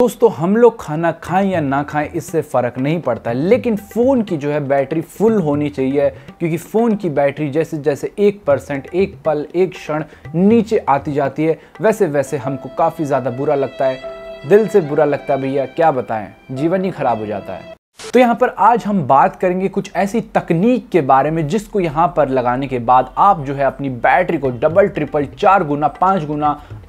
दोस्तों हम लोग खाना खाएं या ना खाएं इससे फ़र्क नहीं पड़ता है लेकिन फ़ोन की जो है बैटरी फुल होनी चाहिए क्योंकि फ़ोन की बैटरी जैसे जैसे एक परसेंट एक पल एक क्षण नीचे आती जाती है वैसे वैसे हमको काफ़ी ज़्यादा बुरा लगता है दिल से बुरा लगता है भैया क्या बताएं जीवन ही ख़राब हो जाता है तो यहाँ पर आज हम बात करेंगे कुछ ऐसी तकनीक के बारे में जिसको यहाँ पर लगाने के बाद आप जो है अपनी बैटरी को डबल ट्रिपल चार गुना पांच गुना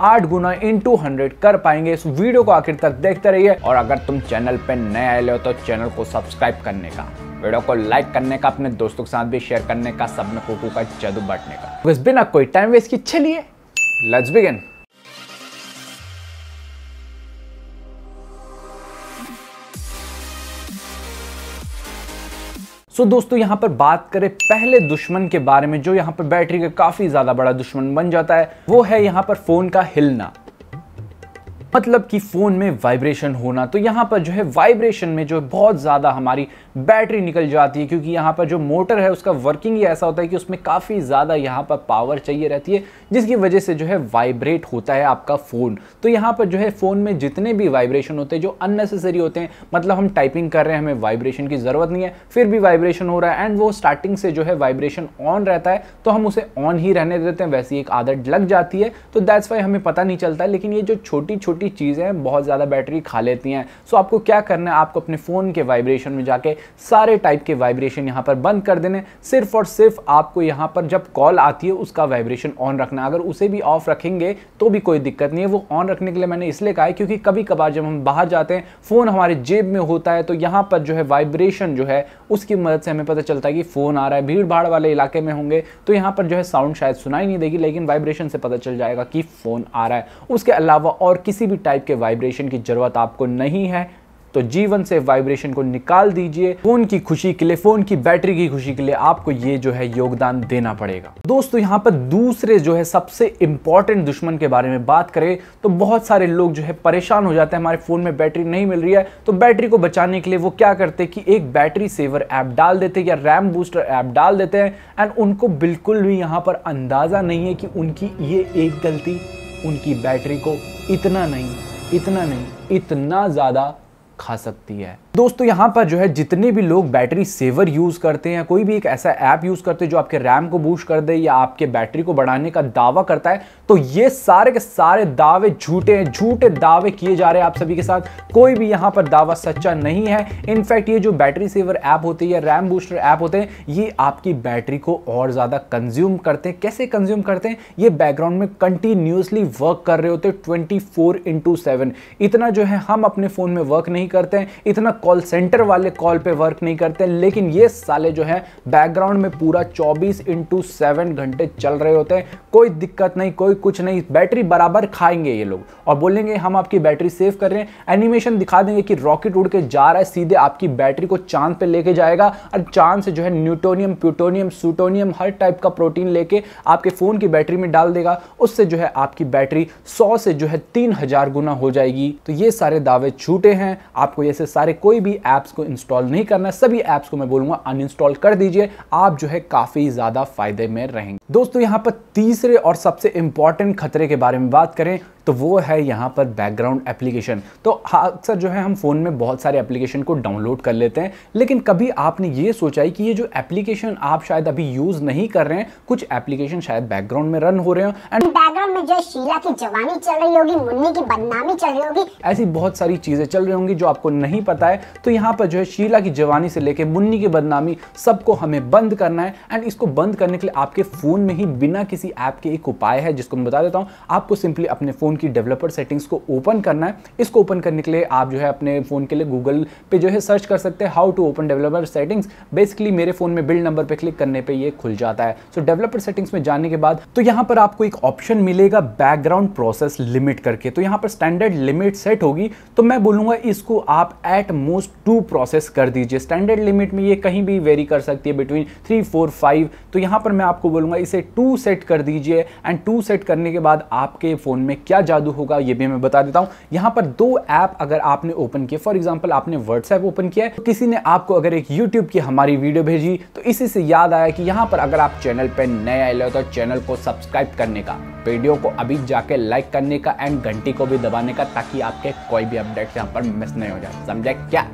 आठ गुना इन टू हंड्रेड कर पाएंगे इस वीडियो को आखिर तक देखते रहिए और अगर तुम चैनल पर नए आए हो तो चैनल को सब्सक्राइब करने का वीडियो को लाइक करने का अपने दोस्तों के साथ भी शेयर करने का सब में का जदू बांटने का बिना कोई टाइम वेस्ट की चलिए लेट्स बिगिन सो so, दोस्तों यहां पर बात करें पहले दुश्मन के बारे में जो यहाँ पर बैटरी का काफ़ी ज़्यादा बड़ा दुश्मन बन जाता है वो है यहां पर फ़ोन का हिलना मतलब कि फ़ोन में वाइब्रेशन होना तो यहाँ पर जो है वाइब्रेशन में जो है बहुत ज़्यादा हमारी बैटरी निकल जाती है क्योंकि यहाँ पर जो मोटर है उसका वर्किंग ही ऐसा होता है कि उसमें काफ़ी ज़्यादा यहाँ पर पावर चाहिए रहती है जिसकी वजह से जो है वाइब्रेट होता है आपका फ़ोन तो यहाँ पर जो है फ़ोन में जितने भी वाइब्रेशन होते हैं जो अननेसेसरी होते हैं मतलब हम टाइपिंग कर रहे हैं हमें वाइब्रेशन की ज़रूरत नहीं है फिर भी वाइब्रेशन हो रहा है एंड वो स्टार्टिंग से जो है वाइब्रेशन ऑन रहता है तो हम उसे ऑन ही रहने देते हैं वैसी एक आदत लग जाती है तो दैट्स वाई हमें पता नहीं चलता लेकिन ये जो छोटी छोटी छोटी चीज़ें बहुत ज़्यादा बैटरी खा लेती हैं सो आपको क्या करना है आपको अपने फ़ोन के वाइब्रेशन में जाके सारे टाइप के वाइब्रेशन यहाँ पर बंद कर देने सिर्फ और सिर्फ आपको यहाँ पर जब कॉल आती है उसका वाइब्रेशन ऑन रखना अगर उसे भी ऑफ रखेंगे तो भी कोई दिक्कत नहीं है वो ऑन रखने के लिए मैंने इसलिए कहा है क्योंकि कभी कभार जब हम बाहर जाते हैं फ़ोन हमारे जेब में होता है तो यहाँ पर जो है वाइब्रेशन जो है उसकी मदद से हमें पता चलता है कि फ़ोन आ रहा है भीड़ भाड़ वाले इलाके में होंगे तो यहाँ पर जो है साउंड शायद सुनाई नहीं देगी लेकिन वाइब्रेशन से पता चल जाएगा कि फ़ोन आ रहा है उसके अलावा और किसी किसी भी टाइप के वाइब्रेशन की ज़रूरत आपको नहीं है तो जीवन से वाइब्रेशन को निकाल दीजिए फोन की खुशी के लिए फोन की बैटरी की खुशी के लिए आपको ये जो है योगदान देना पड़ेगा दोस्तों यहां पर दूसरे जो है सबसे इंपॉर्टेंट दुश्मन के बारे में बात करें तो बहुत सारे लोग जो है परेशान हो जाते हैं हमारे फोन में बैटरी नहीं मिल रही है तो बैटरी को बचाने के लिए वो क्या करते कि एक बैटरी सेवर ऐप डाल देते या रैम बूस्टर ऐप डाल देते हैं एंड उनको बिल्कुल भी यहां पर अंदाजा नहीं है कि उनकी ये एक गलती उनकी बैटरी को इतना नहीं इतना नहीं इतना ज़्यादा खा सकती है दोस्तों यहाँ पर जो है जितने भी लोग बैटरी सेवर यूज़ करते हैं कोई भी एक ऐसा ऐप यूज़ करते हैं जो आपके रैम को बूस्ट कर दे या आपके बैटरी को बढ़ाने का दावा करता है तो ये सारे के सारे दावे झूठे हैं झूठे दावे किए जा रहे हैं आप सभी के साथ कोई भी यहाँ पर दावा सच्चा नहीं है इनफैक्ट ये जो बैटरी सेवर ऐप होते हैं या रैम बूस्टर ऐप होते हैं ये आपकी बैटरी को और ज़्यादा कंज्यूम करते हैं कैसे कंज्यूम करते हैं ये बैकग्राउंड में कंटिन्यूसली वर्क कर रहे होते हैं ट्वेंटी फोर इंटू सेवन इतना जो है हम अपने फ़ोन में वर्क नहीं करते हैं इतना कॉल सेंटर वाले कॉल पे वर्क नहीं करते लेकिन ये साले जो है बैकग्राउंड में पूरा 24 इंटू सेवन घंटे चल रहे होते हैं कोई दिक्कत नहीं कोई कुछ नहीं बैटरी बराबर खाएंगे ये लोग और बोलेंगे हम आपकी बैटरी सेव कर रहे हैं एनिमेशन दिखा देंगे कि रॉकेट उड़ के जा रहा है सीधे आपकी बैटरी को चांद पे लेके जाएगा और चांद से जो है न्यूटोनियम प्यूटोनियम सूटोनियम हर टाइप का प्रोटीन लेके आपके फ़ोन की बैटरी में डाल देगा उससे जो है आपकी बैटरी सौ से जो है तीन हजार गुना हो जाएगी तो ये सारे दावे छूटे हैं आपको ऐसे सारे कोई कोई भी ऐप्स को इंस्टॉल नहीं करना है सभी ऐप्स को मैं बोलूंगा अनइंस्टॉल कर दीजिए आप जो है काफ़ी ज़्यादा फायदे में रहेंगे दोस्तों यहाँ पर तीसरे और सबसे इंपॉर्टेंट खतरे के बारे में बात करें तो वो है यहाँ पर बैकग्राउंड एप्लीकेशन तो अक्सर हाँ जो है हम फ़ोन में बहुत सारे एप्लीकेशन को डाउनलोड कर लेते हैं लेकिन कभी आपने ये सोचा है कि ये जो एप्लीकेशन आप शायद अभी यूज़ नहीं कर रहे हैं कुछ एप्लीकेशन शायद बैकग्राउंड में रन हो रहे हो एंड में जो शीला की जवानी चल रही होगी मुन्नी की बदनामी चल रही होगी ऐसी बहुत सारी चीजें चल रही होंगी जो आपको नहीं पता है तो यहाँ पर जो है शीला की जवानी से लेके मुन्नी की बदनामी सबको हमें बंद करना है एंड इसको बंद करने के लिए आपके फोन में ही बिना किसी ऐप के एक उपाय है जिसको मैं बता देता हूँ आपको सिंपली अपने फोन की डेवलपर सेटिंग्स को ओपन करना है इसको ओपन करने के लिए आप जो है अपने फोन के लिए गूगल पे जो है सर्च कर सकते हैं how to open developer settings basically मेरे फोन में बिल्ड नंबर पे क्लिक करने पे ये खुल जाता है सो डेवलपर सेटिंग्स में जाने के बाद तो यहाँ पर आपको एक ऑप्शन मिले देगा बैकग्राउंड प्रोसेस लिमिट करके तो यहाँ पर स्टैंडर्ड लिमिट सेट होगी तो मैं बोलूँगा इसको आप एट मोस्ट टू प्रोसेस कर दीजिए स्टैंडर्ड लिमिट में ये कहीं भी वेरी कर सकती है बिटवीन थ्री फोर फाइव तो यहाँ पर मैं आपको बोलूँगा इसे टू सेट कर दीजिए एंड टू सेट करने के बाद आपके फ़ोन में क्या जादू होगा ये भी मैं बता देता हूँ यहाँ पर दो ऐप अगर आपने ओपन किए फॉर एग्जाम्पल आपने व्हाट्सएप ओपन किया है तो किसी ने आपको अगर एक यूट्यूब की हमारी वीडियो भेजी तो इसी से याद आया कि यहाँ पर अगर आप चैनल पर नया आए तो चैनल को सब्सक्राइब करने का वीडियो वीडियो को अभी जाके लाइक करने का एंड घंटी को भी दबाने का ताकि आपके कोई भी अपडेट यहाँ पर मिस नहीं हो जाए समझे क्या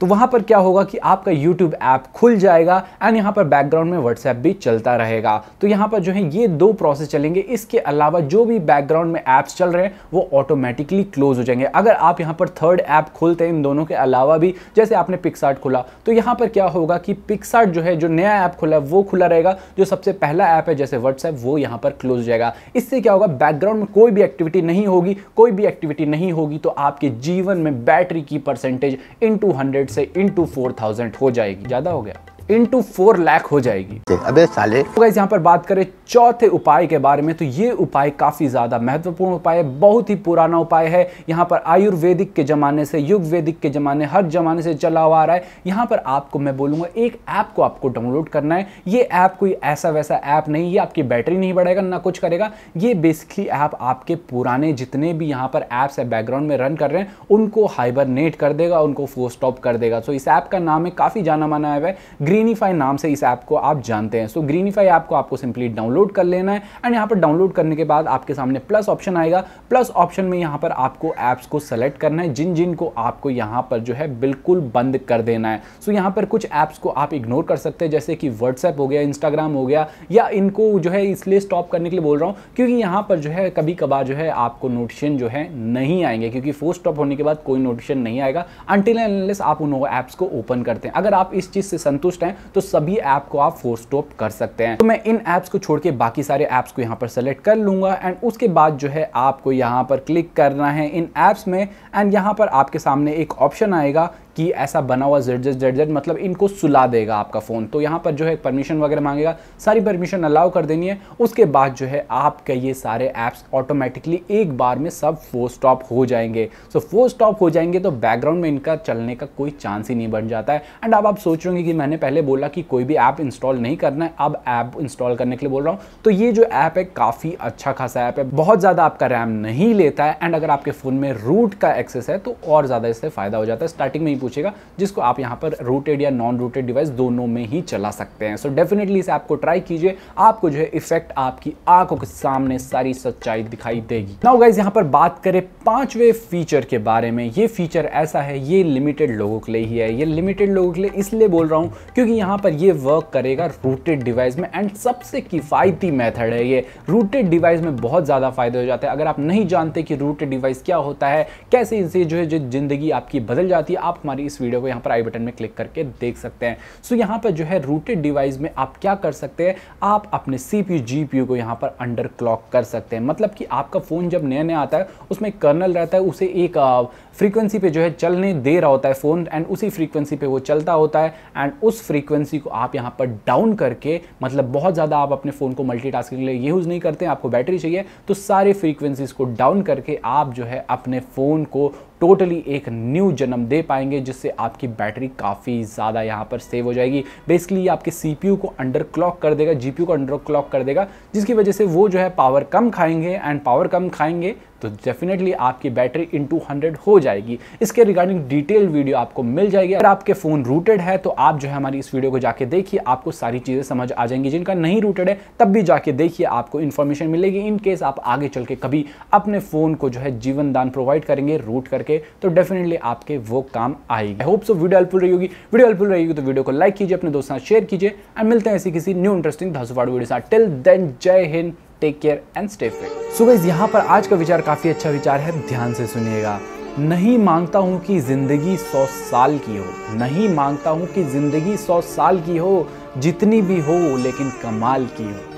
तो वहां पर क्या होगा कि आपका यूट्यूब ऐप खुल जाएगा एंड यहां पर बैकग्राउंड में व्हाट्सएप भी चलता रहेगा तो यहां पर जो है ये दो प्रोसेस चलेंगे इसके अलावा जो भी बैकग्राउंड में ऐप्स चल रहे हैं वो ऑटोमेटिकली क्लोज हो जाएंगे अगर आप यहां पर थर्ड ऐप खोलते हैं इन दोनों के अलावा भी जैसे आपने पिक्सार्ट खोला तो यहां पर क्या होगा कि पिक्सार्ट जो है जो नया ऐप खुला है वो खुला रहेगा जो सबसे पहला ऐप है जैसे व्हाट्सएप वो यहां पर क्लोज हो जाएगा इससे क्या होगा बैकग्राउंड में कोई भी एक्टिविटी नहीं होगी कोई भी एक्टिविटी नहीं होगी तो आपके जीवन में बैटरी की परसेंटेज इन टू हंड्रेड से इन टू फोर थाउजेंड हो जाएगी ज़्यादा हो गया इंटू फोर लैख हो जाएगी अबे साले तो यहाँ पर बात करें चौथे उपाय के बारे में तो ये उपाय काफी ज्यादा महत्वपूर्ण उपाय है बहुत ही पुराना उपाय है यहाँ पर आयुर्वेदिक के जमाने से युग वेदिक के जमाने हर जमाने से चला हुआ आ रहा है यहाँ पर आपको मैं बोलूंगा एक ऐप को आपको डाउनलोड करना है ये ऐप कोई ऐसा वैसा ऐप नहीं ये आपकी बैटरी नहीं बढ़ेगा ना कुछ करेगा ये बेसिकली ऐप आपके पुराने जितने भी यहाँ पर ऐप्स है बैकग्राउंड में रन कर रहे हैं उनको हाइबरनेट कर देगा उनको फोर स्टॉप कर देगा सो इस ऐप का नाम है काफ़ी जाना माना ऐप है ग्रीनीफाई नाम से इस ऐप को आप जानते हैं सो ग्रीनीफाई ऐप को आपको सिंपली डाउनलोड कर लेना है एंड यहाँ पर डाउनलोड करने के बाद आपके सामने प्लस ऑप्शन आएगा प्लस ऑप्शन में यहाँ पर आपको ऐप्स को सेलेक्ट करना है जिन जिन को आपको यहाँ पर जो है बिल्कुल बंद कर देना है सो so, यहाँ पर कुछ ऐप्स को आप इग्नोर कर सकते हैं जैसे कि व्हाट्सएप हो गया इंस्टाग्राम हो गया या इनको जो है इसलिए स्टॉप करने के लिए बोल रहा हूँ क्योंकि यहाँ पर जो है कभी कभार जो है आपको नोटिशन जो है नहीं आएंगे क्योंकि फोर्स स्टॉप होने के बाद कोई नोटिशन नहीं आएगा अनटिल एनलेस आप उन ऐप्स को ओपन करते हैं अगर आप इस चीज़ से संतुष्ट हैं तो सभी ऐप को आप फोर स्टॉप कर सकते हैं तो मैं इन ऐप्स को छोड़ के बाकी सारे ऐप्स को यहाँ पर सेलेक्ट कर लूंगा एंड उसके बाद जो है आपको यहाँ पर क्लिक करना है इन ऐप्स में एंड यहाँ पर आपके सामने एक ऑप्शन आएगा कि ऐसा बना हुआ जेड जेड जेड जेड मतलब इनको सुला देगा आपका फ़ोन तो यहाँ पर जो है परमिशन वगैरह मांगेगा सारी परमिशन अलाउ कर देनी है उसके बाद जो है आपके ये सारे ऐप्स ऑटोमेटिकली एक बार में सब फोर स्टॉप हो जाएंगे सो फोर स्टॉप हो जाएंगे तो बैकग्राउंड में इनका चलने का कोई चांस ही नहीं बन जाता है एंड अब आप सोच रहे कि मैंने पहले बोला कि कोई भी ऐप इंस्टॉल नहीं करना है अब ऐप इंस्टॉल करने के लिए बोल रहा हूँ तो ये जो ऐप है काफ़ी अच्छा खासा ऐप है बहुत ज़्यादा आपका रैम नहीं लेता है एंड अगर आपके फ़ोन में रूट का एक्सेस है तो और ज़्यादा इससे फ़ायदा हो जाता है स्टार्टिंग में ही पूछेगा जिसको आप यहाँ पर रूटेड या नॉन रूटेड डिवाइस दोनों में ही चला सकते हैं सो डेफिनेटली इसे आपको ट्राई कीजिए आपको जो है इफेक्ट आपकी आंखों के सामने सारी सच्चाई दिखाई देगी नाउ गाइज यहाँ पर बात करें पांचवें फीचर के बारे में ये फीचर ऐसा है ये लिमिटेड लोगों के लिए ही है ये लिमिटेड लोगों के लिए इसलिए बोल रहा हूँ क्योंकि यहाँ पर ये वर्क करेगा रूटेड डिवाइस में एंड सबसे किफ़ायती मेथड है ये रूटेड डिवाइस में बहुत ज़्यादा फायदे हो जाते हैं अगर आप नहीं जानते कि रूटेड डिवाइस क्या होता है कैसे इनसे जो है जो ज़िंदगी आपकी बदल जाती है आप हमारी इस वीडियो को यहाँ पर आई बटन में क्लिक करके देख सकते हैं सो so, यहाँ पर जो है रूटेड डिवाइस में आप क्या कर सकते हैं आप अपने सी पी को यहाँ पर अंडर क्लॉक कर सकते हैं मतलब कि आपका फ़ोन जब नया नया आता है उसमें कर्नल रहता है उसे एक फ्रीक्वेंसी पर जो है चलने दे रहा होता है फ़ोन एंड उसी फ्रीक्वेंसी पर वो चलता होता है एंड उस फ्रीक्वेंसी को आप यहाँ पर डाउन करके मतलब बहुत ज़्यादा आप अपने फ़ोन को मल्टीटास्किंग के लिए यूज़ नहीं करते आपको बैटरी चाहिए तो सारे फ्रीक्वेंसीज़ को डाउन करके आप जो है अपने फ़ोन को टोटली एक न्यू जन्म दे पाएंगे जिससे आपकी बैटरी काफ़ी ज़्यादा यहाँ पर सेव हो जाएगी बेसिकली ये आपके सी को अंडर क्लॉक कर देगा जी को अंडर क्लॉक कर देगा जिसकी वजह से वो जो है पावर कम खाएंगे एंड पावर कम खाएंगे तो डेफिनेटली आपकी बैटरी इन टू हंड्रेड हो जाएगी इसके रिगार्डिंग डिटेल वीडियो आपको मिल जाएगी अगर आपके फ़ोन रूटेड है तो आप जो है हमारी इस वीडियो को जाके देखिए आपको सारी चीज़ें समझ आ जाएंगी जिनका नहीं रूटेड है तब भी जाके देखिए आपको इन्फॉर्मेशन मिलेगी इन केस आप आगे चल के कभी अपने फ़ोन को जो है जीवन दान प्रोवाइड करेंगे रूट करके तो डेफिनेटली आपके वो काम आएगी I hope so video helpful रही होगी वीडियो हेल्पफुल रहेगी तो वीडियो को लाइक कीजिए अपने दोस्तों शेयर कीजिए एंड मिलते हैं ऐसी किसी न्यू इंटरेस्टिंग धसवाड़ वीडियो साथ till then Jai Hind take care and stay fit so guys यहाँ पर आज का विचार काफ़ी अच्छा विचार है ध्यान से सुनिएगा नहीं मांगता हूँ कि ज़िंदगी सौ साल की हो नहीं मांगता हूँ कि ज़िंदगी सौ साल की हो जितनी भी हो लेकिन कमाल की हो